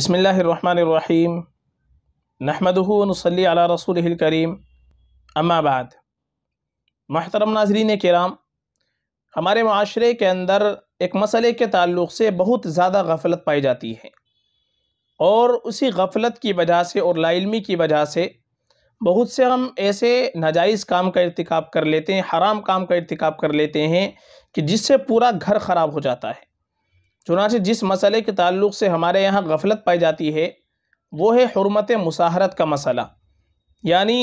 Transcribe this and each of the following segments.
बसमीम नहमदनसली अला रसूल करीम अम्माबाद महतरम नाजरीन कराम हमारे माशरे के अंदर एक मसले के ताल्लुक़ से बहुत ज़्यादा गफलत पाई जाती है और उसी गफलत की वजह से और लाइलमी की वजह से बहुत से हम ऐसे नाजायज़ काम का irtikab कर लेते हैं हराम काम का irtikab कर लेते हैं कि जिससे पूरा घर ख़राब हो जाता है चुनाच जिस मसले के ताल्लुक से हमारे यहाँ गफलत पाई जाती है वो है हरमत मुसाहरत का मसला यानी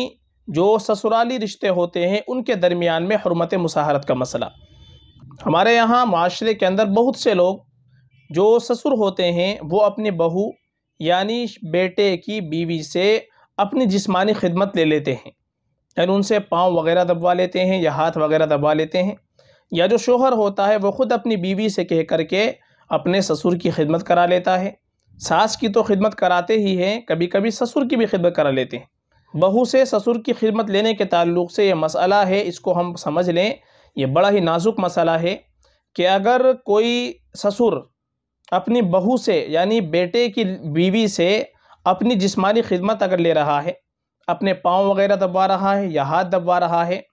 जो ससुराली रिश्ते होते हैं उनके दरमियान में हरमत मुसाहरत का मसला हमारे यहाँ माशरे के अंदर बहुत से लोग जो ससुर होते हैं वो अपनी बहू यानी बेटे की बीवी से अपनी जिस्मानी खिदमत ले लेते हैं यानी उनसे पाँव वगैरह दबवा लेते हैं या हाथ वगैरह दबवा लेते हैं या जो शोहर होता है वो ख़ुद अपनी बीवी से कह कर के अपने ससुर की खिदमत करा लेता है सास की तो खिदमत कराते ही हैं कभी कभी ससुर की भी खिदमत करा लेते हैं बहू से ससुर की खिदमत लेने के ताल्लुक से यह मसला है इसको हम समझ लें यह बड़ा ही नाजुक मसला है कि अगर कोई ससुर अपनी बहू से यानी बेटे की बीवी से अपनी जिस्मानी खिदमत अगर ले रहा है अपने पाँव वगैरह दबवा रहा है या हाथ दबवा रहा है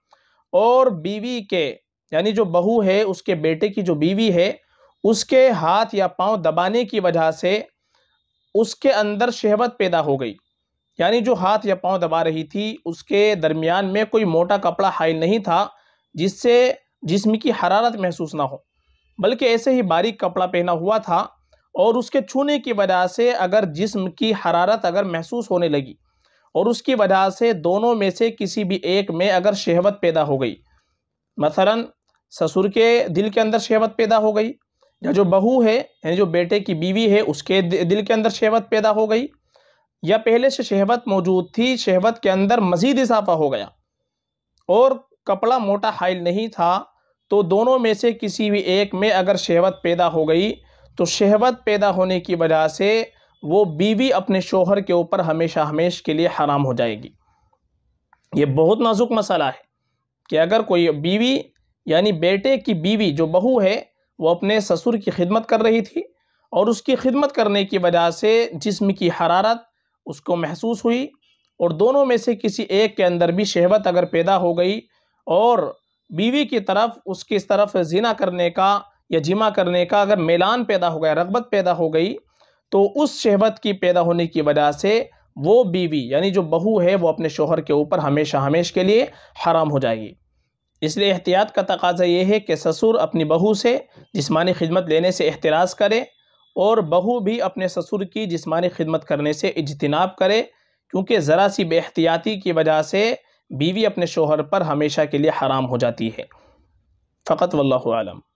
और बीवी के यानी जो बहू है उसके बेटे की जो बीवी है उसके हाथ या पांव दबाने की वजह से उसके अंदर शहवत पैदा हो गई यानी जो हाथ या पांव दबा रही थी उसके दरमियान में कोई मोटा कपड़ा हाइल नहीं था जिससे जिसम की हरारत महसूस ना हो बल्कि ऐसे ही बारीक कपड़ा पहना हुआ था और उसके छूने की वजह से अगर जिस्म की हरारत अगर महसूस होने लगी और उसकी वजह से दोनों में से किसी भी एक में अगर शहवत पैदा हो गई मसला ससुर के दिल के अंदर शहवत पैदा हो गई या जो बहू है यानी जो बेटे की बीवी है उसके दिल के अंदर शहवत पैदा हो गई या पहले से शहवत मौजूद थी शहवत के अंदर मज़ीद इजाफा हो गया और कपड़ा मोटा हाइल नहीं था तो दोनों में से किसी भी एक में अगर शहवत पैदा हो गई तो शहवत पैदा होने की वजह से वो बीवी अपने शोहर के ऊपर हमेशा हमेश के लिए हराम हो जाएगी ये बहुत नाजुक मसला है कि अगर कोई बीवी यानी बेटे की बीवी जो बहू है वो अपने ससुर की खिदमत कर रही थी और उसकी खिदमत करने की वजह से जिस्म की हरारत उसको महसूस हुई और दोनों में से किसी एक के अंदर भी शहवत अगर पैदा हो गई और बीवी की तरफ उसकी तरफ जिना करने का या जिमा करने का अगर मेलान पैदा हो गया रगबत पैदा हो गई तो उस शहबत की पैदा होने की वजह से वो बीवी यानी जो बहू है वो अपने शोहर के ऊपर हमेशा हमेश के लिए हराम हो जाएगी इसलिए एहतियात का तकाजा ये है कि ससुर अपनी बहू से जिस्मानी खिदमत लेने से एहतराज़ करे और बहू भी अपने ससुर की जिस्मानी खिदमत करने से इजतनाब करे क्योंकि ज़रा सी बेहतियाती की वजह से बीवी अपने शोहर पर हमेशा के लिए हराम हो जाती है फ़कत वल्लम